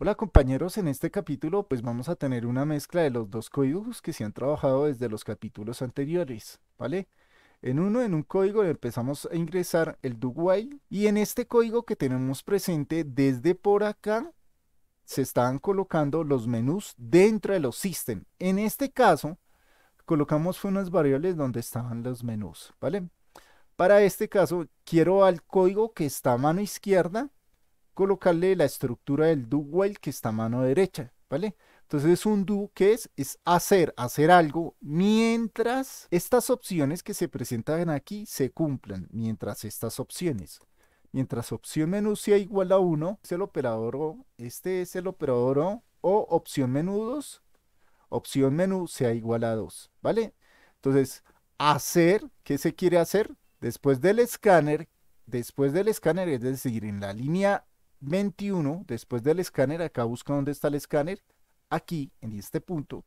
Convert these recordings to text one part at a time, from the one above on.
Hola compañeros, en este capítulo pues vamos a tener una mezcla de los dos códigos que se han trabajado desde los capítulos anteriores, ¿vale? En uno, en un código empezamos a ingresar el do while y en este código que tenemos presente desde por acá se están colocando los menús dentro de los system. En este caso colocamos unas variables donde estaban los menús, ¿vale? Para este caso quiero al código que está a mano izquierda colocarle la estructura del do while que está a mano derecha, ¿vale? Entonces un do que es es hacer, hacer algo mientras estas opciones que se presentan aquí se cumplan, mientras estas opciones. Mientras opción menú sea igual a 1, es el operador O, este es el operador O, o opción menú 2, opción menú sea igual a 2, ¿vale? Entonces, hacer, ¿qué se quiere hacer? Después del escáner, después del escáner, es decir, en la línea 21, después del escáner, acá busca dónde está el escáner, aquí, en este punto,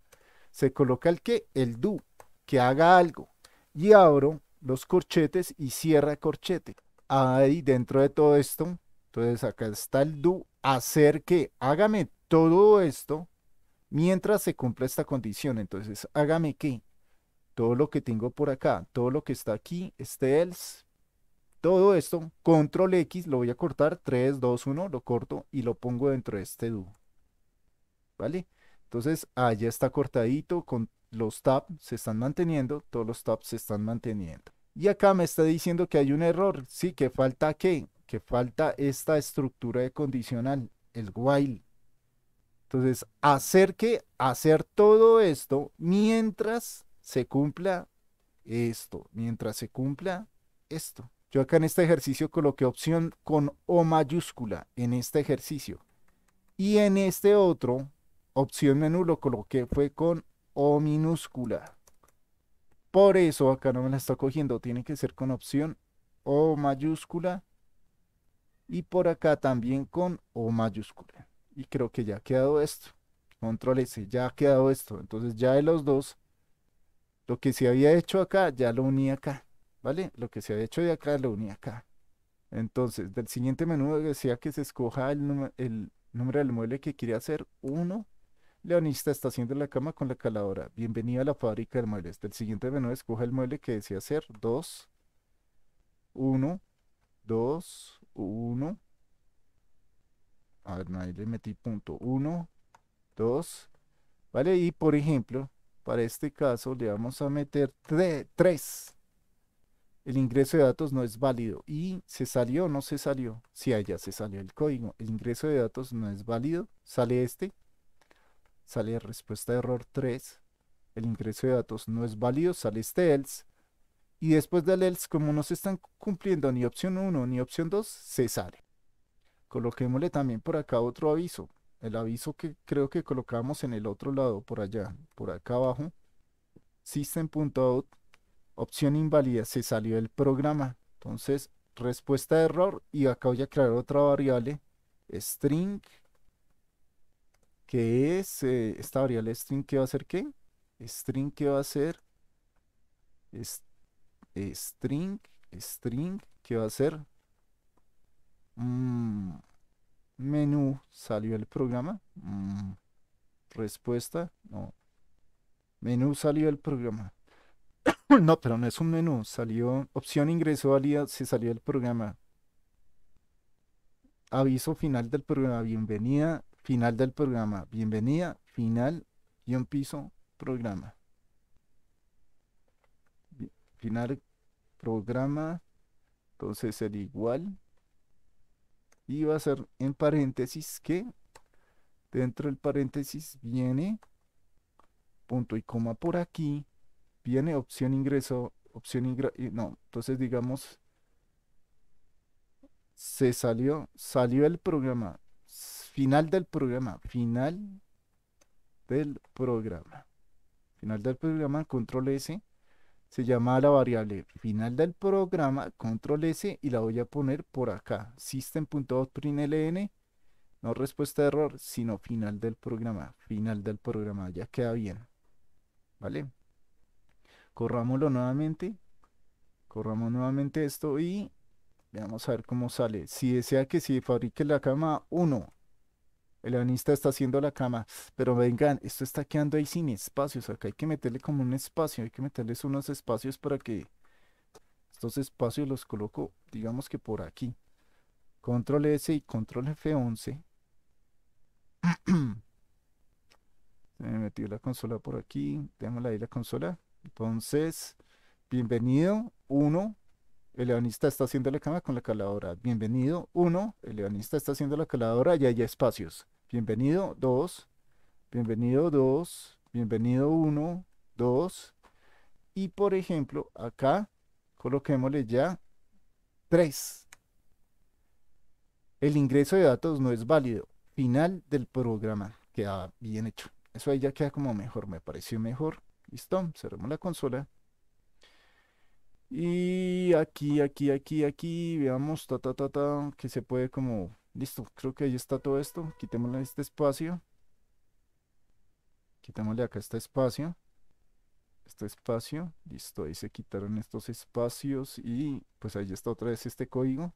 se coloca el que, el do, que haga algo, y abro los corchetes y cierra corchete. Ahí dentro de todo esto, entonces acá está el do, hacer que, hágame todo esto mientras se cumpla esta condición, entonces hágame que, todo lo que tengo por acá, todo lo que está aquí, este else, todo esto, control X, lo voy a cortar, 3, 2, 1, lo corto y lo pongo dentro de este do. ¿Vale? Entonces, allá está cortadito, con los tabs se están manteniendo, todos los tabs se están manteniendo. Y acá me está diciendo que hay un error, sí, que falta qué, que falta esta estructura de condicional, el while. Entonces, hacer que, hacer todo esto mientras se cumpla esto, mientras se cumpla esto. Yo acá en este ejercicio coloqué opción con O mayúscula en este ejercicio. Y en este otro, opción menú lo coloqué fue con O minúscula. Por eso acá no me la está cogiendo, tiene que ser con opción O mayúscula. Y por acá también con O mayúscula. Y creo que ya ha quedado esto. Control S, ya ha quedado esto. Entonces ya de los dos, lo que se había hecho acá, ya lo uní acá. ¿Vale? Lo que se ha hecho de acá lo uní acá. Entonces, del siguiente menú decía que se escoja el, número del mueble que quería hacer. 1. Leonista está haciendo la cama con la caladora. Bienvenido a la fábrica de muebles. Del siguiente menú escoja el mueble que desea hacer. 2. 1. 2. 1. A ver, ahí le metí punto. 1. 2. ¿Vale? Y por ejemplo, para este caso le vamos a meter 3 el ingreso de datos no es válido y se salió o no se salió. Si sí, allá se salió el código, el ingreso de datos no es válido, sale este, sale respuesta de error 3, el ingreso de datos no es válido, sale este else. Y después del else, como no se están cumpliendo ni opción 1 ni opción 2, se sale. Coloquémosle también por acá otro aviso. El aviso que creo que colocamos en el otro lado, por allá, por acá abajo. System.out Opción inválida, se salió del programa. Entonces, respuesta de error y acá voy a crear otra variable, string, que es, eh, esta variable string que va a ser qué? String que va a ser, eh, string, string, que va a ser, mm, menú, salió el programa, mm, respuesta, no, menú salió el programa. no, pero no es un menú. Salió opción ingreso válida, se salió del programa. Aviso final del programa, bienvenida, final del programa, bienvenida, final, y un piso, programa. Final, programa, entonces el igual. Y va a ser en paréntesis que dentro del paréntesis viene punto y coma por aquí viene opción ingreso, opción ingreso, no, entonces digamos, se salió, salió el programa, final del programa, final del programa, final del programa, control S, se llama la variable final del programa, control S, y la voy a poner por acá, system.outprintln, no respuesta de error, sino final del programa, final del programa, ya queda bien, ¿vale? Corramoslo nuevamente. Corramos nuevamente esto y veamos a ver cómo sale. Si desea que se fabrique la cama 1. El anista está haciendo la cama. Pero vengan, esto está quedando ahí sin espacios. Acá hay que meterle como un espacio. Hay que meterles unos espacios para que... Estos espacios los coloco, digamos que por aquí. Control S y Control F11. Se me metió la consola por aquí. Démosla ahí la consola. Entonces, bienvenido, uno, el leonista está haciendo la cama con la caladora. Bienvenido, uno, el leonista está haciendo la caladora y hay espacios. Bienvenido, dos, bienvenido, dos, bienvenido, uno, dos. Y por ejemplo, acá coloquémosle ya tres. El ingreso de datos no es válido. Final del programa. Queda bien hecho. Eso ahí ya queda como mejor, me pareció mejor. Listo, cerramos la consola. Y aquí, aquí, aquí, aquí, veamos, ta, ta, ta, ta, que se puede como, listo, creo que ahí está todo esto, quitémosle este espacio, quitémosle acá este espacio, este espacio, listo, ahí se quitaron estos espacios y pues ahí está otra vez este código,